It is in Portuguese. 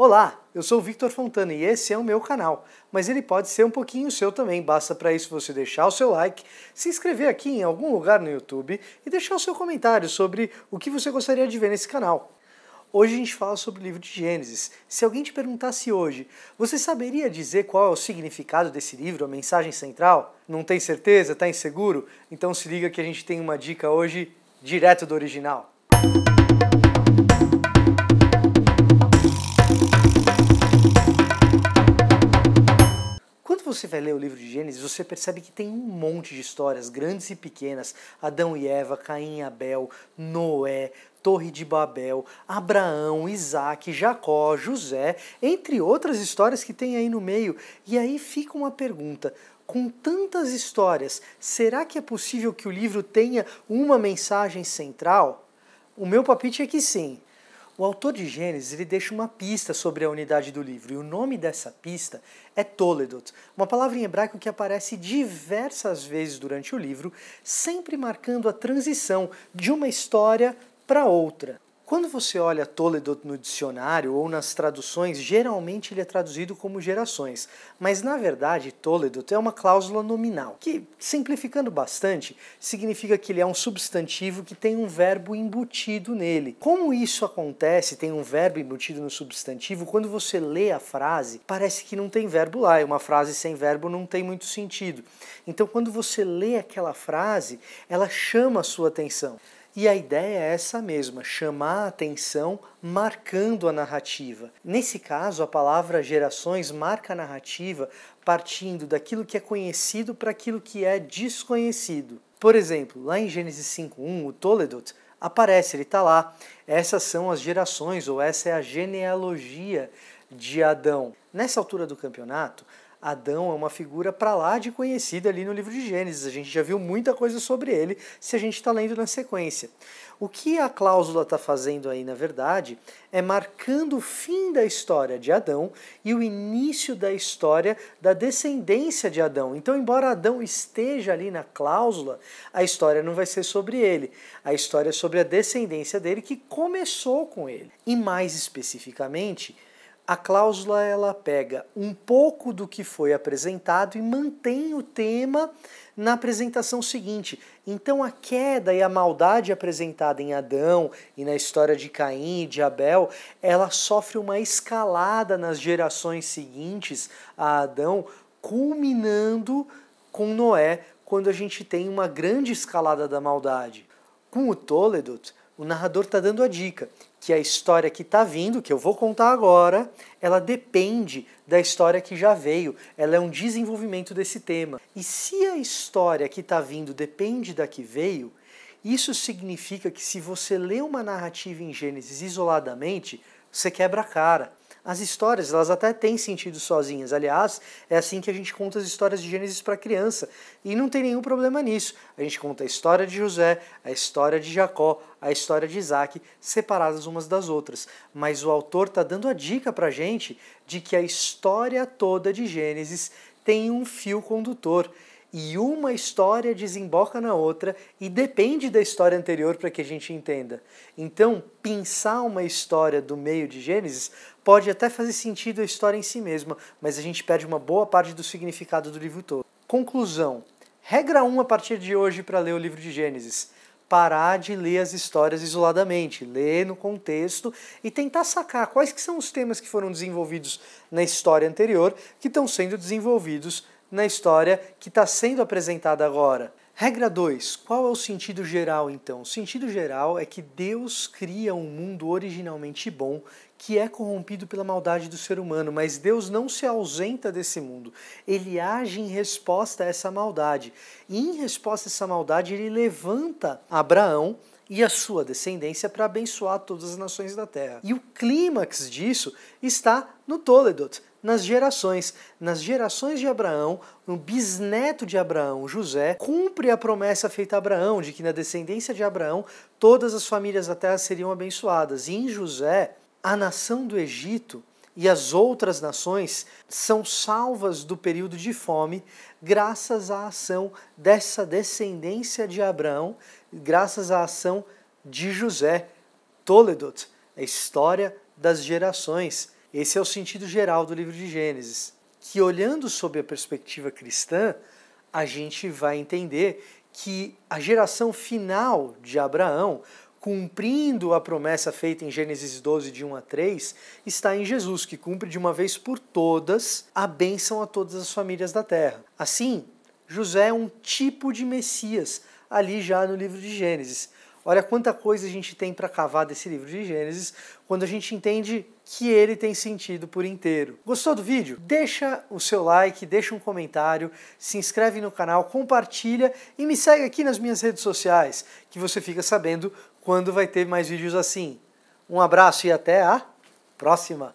Olá, eu sou o Victor Fontana e esse é o meu canal, mas ele pode ser um pouquinho seu também. Basta para isso você deixar o seu like, se inscrever aqui em algum lugar no YouTube e deixar o seu comentário sobre o que você gostaria de ver nesse canal. Hoje a gente fala sobre o livro de Gênesis. Se alguém te perguntasse hoje, você saberia dizer qual é o significado desse livro, a mensagem central? Não tem certeza? Está inseguro? Então se liga que a gente tem uma dica hoje direto do original. Música você vai ler o livro de Gênesis, você percebe que tem um monte de histórias, grandes e pequenas: Adão e Eva, Caim e Abel, Noé, Torre de Babel, Abraão, Isaac, Jacó, José, entre outras histórias que tem aí no meio. E aí fica uma pergunta: com tantas histórias, será que é possível que o livro tenha uma mensagem central? O meu palpite é que sim. O autor de Gênesis ele deixa uma pista sobre a unidade do livro, e o nome dessa pista é Toledot, uma palavra em hebraico que aparece diversas vezes durante o livro, sempre marcando a transição de uma história para outra. Quando você olha Toledo no dicionário ou nas traduções, geralmente ele é traduzido como gerações, mas na verdade Toledo é uma cláusula nominal, que, simplificando bastante, significa que ele é um substantivo que tem um verbo embutido nele. Como isso acontece, tem um verbo embutido no substantivo, quando você lê a frase, parece que não tem verbo lá, e uma frase sem verbo não tem muito sentido. Então, quando você lê aquela frase, ela chama a sua atenção. E a ideia é essa mesma, chamar a atenção marcando a narrativa. Nesse caso, a palavra gerações marca a narrativa partindo daquilo que é conhecido para aquilo que é desconhecido. Por exemplo, lá em Gênesis 5.1, o Toledot aparece, ele está lá. Essas são as gerações, ou essa é a genealogia de Adão. Nessa altura do campeonato, Adão é uma figura para lá de conhecida ali no livro de Gênesis. A gente já viu muita coisa sobre ele se a gente está lendo na sequência. O que a cláusula está fazendo aí, na verdade, é marcando o fim da história de Adão e o início da história da descendência de Adão. Então, embora Adão esteja ali na cláusula, a história não vai ser sobre ele. A história é sobre a descendência dele que começou com ele. E mais especificamente, a cláusula ela pega um pouco do que foi apresentado e mantém o tema na apresentação seguinte. Então a queda e a maldade apresentada em Adão e na história de Caim e de Abel, ela sofre uma escalada nas gerações seguintes a Adão, culminando com Noé, quando a gente tem uma grande escalada da maldade. Com o Toledot, o narrador está dando a dica que a história que está vindo, que eu vou contar agora, ela depende da história que já veio. Ela é um desenvolvimento desse tema. E se a história que está vindo depende da que veio, isso significa que se você lê uma narrativa em Gênesis isoladamente, você quebra a cara as histórias, elas até têm sentido sozinhas. Aliás, é assim que a gente conta as histórias de Gênesis para criança. E não tem nenhum problema nisso. A gente conta a história de José, a história de Jacó, a história de Isaac, separadas umas das outras. Mas o autor está dando a dica para a gente de que a história toda de Gênesis tem um fio condutor e uma história desemboca na outra e depende da história anterior para que a gente entenda. Então, pensar uma história do meio de Gênesis pode até fazer sentido a história em si mesma, mas a gente perde uma boa parte do significado do livro todo. Conclusão: regra 1 um a partir de hoje para ler o livro de Gênesis. Parar de ler as histórias isoladamente, ler no contexto e tentar sacar quais que são os temas que foram desenvolvidos na história anterior que estão sendo desenvolvidos na história que está sendo apresentada agora. Regra 2. Qual é o sentido geral, então? O sentido geral é que Deus cria um mundo originalmente bom que é corrompido pela maldade do ser humano, mas Deus não se ausenta desse mundo. Ele age em resposta a essa maldade. E em resposta a essa maldade, ele levanta Abraão e a sua descendência para abençoar todas as nações da terra. E o clímax disso está no Toledot, nas gerações. Nas gerações de Abraão, no bisneto de Abraão, José, cumpre a promessa feita a Abraão de que na descendência de Abraão todas as famílias da terra seriam abençoadas. E em José, a nação do Egito e as outras nações são salvas do período de fome graças à ação dessa descendência de Abraão, graças à ação de José. Toledot, a história das gerações. Esse é o sentido geral do livro de Gênesis. Que olhando sob a perspectiva cristã, a gente vai entender que a geração final de Abraão cumprindo a promessa feita em Gênesis 12, de 1 a 3, está em Jesus, que cumpre de uma vez por todas a bênção a todas as famílias da terra. Assim, José é um tipo de Messias, ali já no livro de Gênesis. Olha quanta coisa a gente tem para cavar desse livro de Gênesis quando a gente entende que ele tem sentido por inteiro. Gostou do vídeo? Deixa o seu like, deixa um comentário, se inscreve no canal, compartilha e me segue aqui nas minhas redes sociais, que você fica sabendo quando vai ter mais vídeos assim. Um abraço e até a próxima!